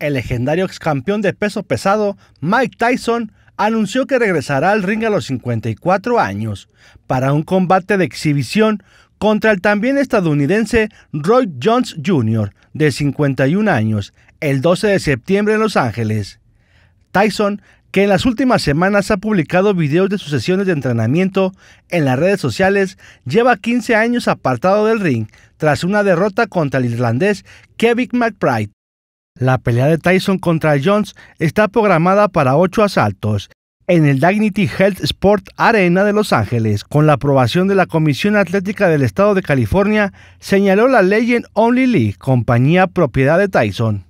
el legendario ex campeón de peso pesado Mike Tyson anunció que regresará al ring a los 54 años para un combate de exhibición contra el también estadounidense Roy Jones Jr., de 51 años, el 12 de septiembre en Los Ángeles. Tyson, que en las últimas semanas ha publicado videos de sus sesiones de entrenamiento en las redes sociales, lleva 15 años apartado del ring tras una derrota contra el irlandés Kevin McBride la pelea de Tyson contra Jones está programada para ocho asaltos en el Dignity Health Sport Arena de Los Ángeles. Con la aprobación de la Comisión Atlética del Estado de California, señaló la Legend Only League, compañía propiedad de Tyson.